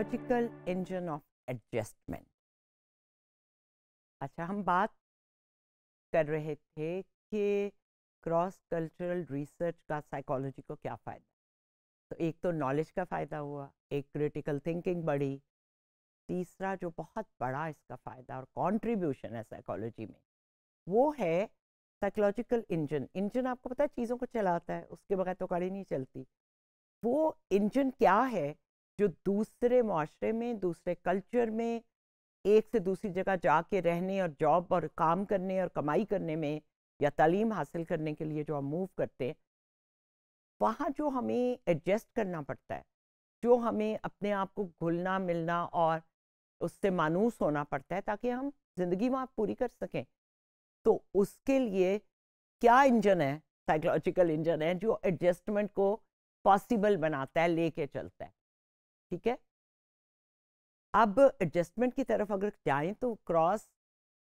vertical engine of adjustment अच्छा हम बात कर रहे थे कि क्रॉस कल्चरल रिसर्च का साइकोलॉजी को क्या फ़ायदा तो एक तो नॉलेज का फ़ायदा हुआ एक क्रिटिकल थिंकिंग बढ़ी तीसरा जो बहुत बड़ा इसका फ़ायदा और कंट्रीब्यूशन है साइकोलॉजी में वो है साइकोलॉजिकल इंजन इंजन आपको पता है चीज़ों को चलाता है उसके बगैर तो गाड़ी नहीं चलती वो इंजन क्या है जो दूसरे माशरे में दूसरे कल्चर में एक से दूसरी जगह जाके रहने और जॉब और काम करने और कमाई करने में या तालीम हासिल करने के लिए जो हम मूव करते हैं वहाँ जो हमें एडजस्ट करना पड़ता है जो हमें अपने आप को घुलना मिलना और उससे मानूस होना पड़ता है ताकि हम ज़िंदगी वहाँ पूरी कर सकें तो उसके लिए क्या इंजन है साइकोलॉजिकल इंजन है जो एडजस्टमेंट को पॉसिबल बनाता है लेके चलता है ठीक है अब एडजस्टमेंट की तरफ अगर जाएं तो क्रॉस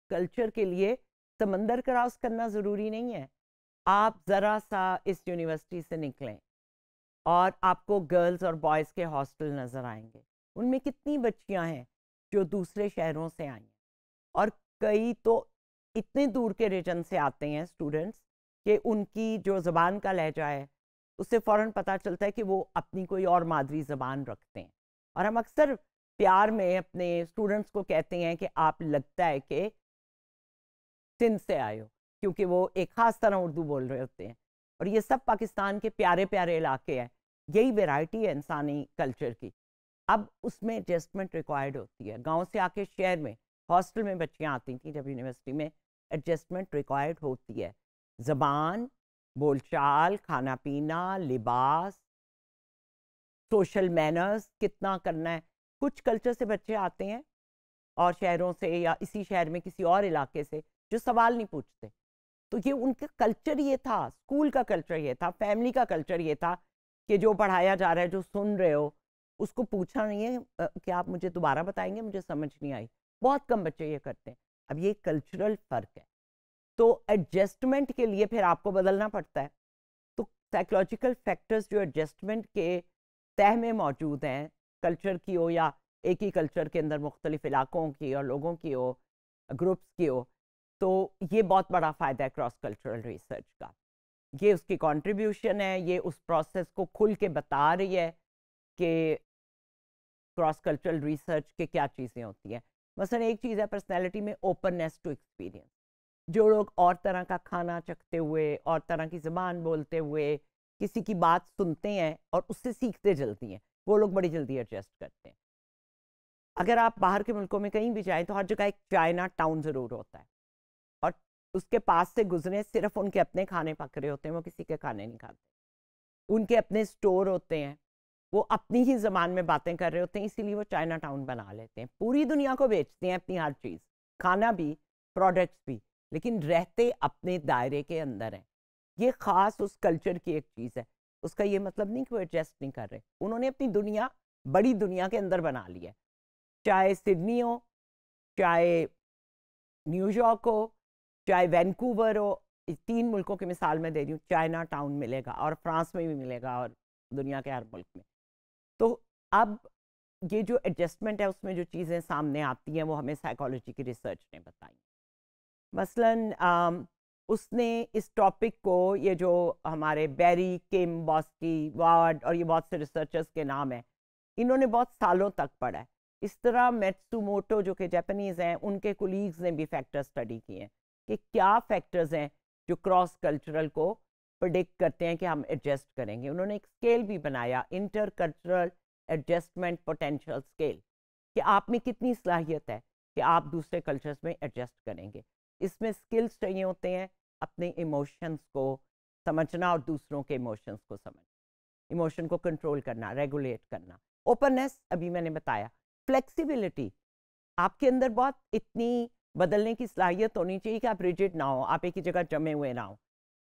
कल्चर के लिए समंदर क्रॉस करना ज़रूरी नहीं है आप ज़रा सा इस यूनिवर्सिटी से निकलें और आपको गर्ल्स और बॉयज़ के हॉस्टल नज़र आएंगे उनमें कितनी बच्चियां हैं जो दूसरे शहरों से आई हैं और कई तो इतने दूर के रीजन से आते हैं स्टूडेंट्स कि उनकी जो ज़बान का लहजा है उससे फ़ौरन पता चलता है कि वो अपनी कोई और मादरी ज़बान रखते हैं और हम अक्सर प्यार में अपने स्टूडेंट्स को कहते हैं कि आप लगता है कि सिंध से आए हो क्योंकि वो एक ख़ास तरह उर्दू बोल रहे होते हैं और ये सब पाकिस्तान के प्यारे प्यारे इलाके हैं यही वेराइटी है इंसानी कल्चर की अब उसमें एडजस्टमेंट रिक्वायर्ड होती है गांव से आके शहर में हॉस्टल में बच्चियाँ आती थी जब यूनिवर्सिटी में एडजस्टमेंट रिक्वायर्ड होती है ज़बान बोलचाल खाना पीना लिबास सोशल मैनर्स कितना करना है कुछ कल्चर से बच्चे आते हैं और शहरों से या इसी शहर में किसी और इलाके से जो सवाल नहीं पूछते तो ये उनका कल्चर ये था स्कूल का कल्चर ये था फैमिली का कल्चर ये था कि जो पढ़ाया जा रहा है जो सुन रहे हो उसको पूछना नहीं है कि आप मुझे दोबारा बताएंगे मुझे समझ नहीं आई बहुत कम बच्चे ये करते हैं अब ये कल्चरल फ़र्क है तो एडजस्टमेंट के लिए फिर आपको बदलना पड़ता है तो साइकोलॉजिकल फैक्टर्स जो एडजस्टमेंट के तह में मौजूद हैं कल्चर की हो या एक ही कल्चर के अंदर मुख्तलिफ इलाकों की और लोगों की हो ग्रुप्स की हो तो ये बहुत बड़ा फ़ायदा है क्रॉस कल्चरल रिसर्च का ये उसकी कंट्रीब्यूशन है ये उस प्रोसेस को खुल के बता रही है कि क्रॉस कल्चरल रिसर्च के क्या चीज़ें होती हैं मसलन एक चीज़ है पर्सनैलिटी में ओपननेस टू एक्सपीरियंस जो लोग और तरह का खाना चखते हुए और तरह की ज़बान बोलते हुए किसी की बात सुनते हैं और उससे सीखते जल्दी हैं वो लोग बड़ी जल्दी एडजस्ट करते हैं अगर आप बाहर के मुल्कों में कहीं भी जाएँ तो हर जगह एक चाइना टाउन ज़रूर होता है और उसके पास से गुजरे सिर्फ उनके अपने खाने पक रहे होते हैं वो किसी के खाने नहीं खाते उनके अपने स्टोर होते हैं वो अपनी ही जबान में बातें कर रहे होते हैं इसीलिए वो चाइना टाउन बना लेते हैं पूरी दुनिया को बेचते हैं अपनी हर चीज़ खाना भी प्रोडक्ट्स भी लेकिन रहते अपने दायरे के अंदर हैं ये ख़ास उस कल्चर की एक चीज़ है उसका ये मतलब नहीं कि वो एडजस्ट नहीं कर रहे उन्होंने अपनी दुनिया बड़ी दुनिया के अंदर बना ली है चाहे सिडनी हो चाहे न्यूयॉर्क हो चाहे वैनकूवर हो तीन मुल्कों की मिसाल मैं दे रही हूँ चाइना टाउन मिलेगा और फ्रांस में भी मिलेगा और दुनिया के हर मुल्क में तो अब ये जो एडजस्टमेंट है उसमें जो चीज़ें सामने आती हैं वो हमें साइकोलॉजी की रिसर्च ने बताई मसलन उसने इस टॉपिक को ये जो हमारे बैरी किम बॉस्की वार्ड और ये बहुत से रिसर्चर्स के नाम हैं इन्होंने बहुत सालों तक पढ़ा है इस तरह मेट्सुमोटो जो कि जापानीज़ हैं उनके कोलीग्स ने भी फैक्टर स्टडी किए हैं कि क्या फैक्टर्स हैं जो क्रॉस कल्चरल को प्रडिक्ट करते हैं कि हम एडजस्ट करेंगे उन्होंने एक स्केल भी बनाया inter cultural adjustment potential scale कि आप में कितनी सलाहियत है कि आप दूसरे कल्चर्स में एडजस्ट करेंगे इसमें स्किल्स चाहिए होते हैं अपने इमोशंस को समझना और दूसरों के इमोशंस को समझना इमोशन को कंट्रोल करना रेगुलेट करना ओपननेस अभी मैंने बताया फ्लेक्सिबिलिटी आपके अंदर बहुत इतनी बदलने की सलाहियत होनी चाहिए कि आप रिजिड ना हो आप एक ही जगह जमे हुए ना हो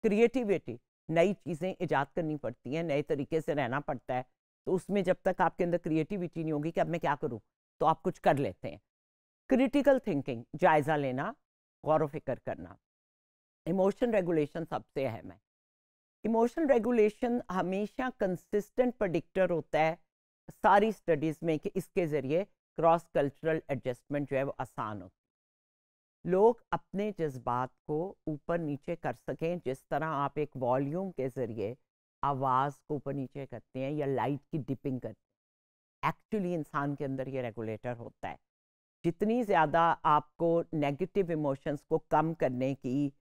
क्रिएटिविटी नई चीज़ें ईजाद करनी पड़ती हैं नए तरीके से रहना पड़ता है तो उसमें जब तक आपके अंदर क्रिएटिविटी नहीं होगी कि अब मैं क्या करूँ तो आप कुछ कर लेते हैं क्रिटिकल थिंकिंग जायज़ा लेना गौर फिक्र करना इमोशन रेगुलेशन सबसे अहम है इमोशन रेगुलेशन हमेशा कंसिस्टेंट प्रडिक्टर होता है सारी स्टडीज़ में कि इसके ज़रिए क्रॉस कल्चरल एडजस्टमेंट जो है वो आसान हो लोग अपने जज्बात को ऊपर नीचे कर सकें जिस तरह आप एक वॉल्यूम के ज़रिए आवाज़ को ऊपर नीचे करते हैं या लाइट की डिपिंग करते हैं एक्चुअली इंसान के अंदर ये रेगुलेटर होता है जितनी ज़्यादा आपको नेगेटिव इमोशंस को कम करने की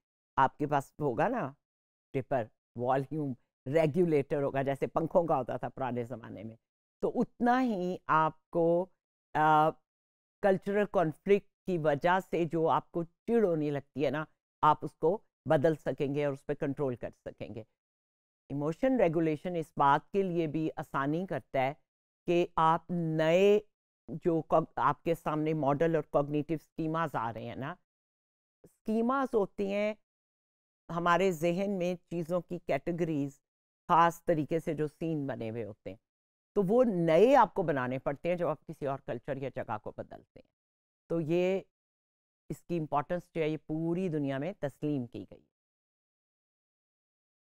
आपके पास होगा ना टिपर वॉल्यूम रेगुलेटर होगा जैसे पंखों का होता था पुराने ज़माने में तो उतना ही आपको कल्चरल कॉन्फ्लिक्ट की वजह से जो आपको चिड़ होने लगती है ना आप उसको बदल सकेंगे और उस पर कंट्रोल कर सकेंगे इमोशन रेगुलेशन इस बात के लिए भी आसानी करता है कि आप नए जो आपके सामने मॉडल और कॉग्निटिव स्कीमाज आ रहे हैं ना स्कीमाज होती हैं हमारे जहन में चीज़ों की कैटेगरीज ख़ास तरीके से जो सीन बने हुए होते हैं तो वो नए आपको बनाने पड़ते हैं जब आप किसी और कल्चर या जगह को बदलते हैं तो ये इसकी इम्पोर्टेंस जो है ये पूरी दुनिया में तस्लीम की गई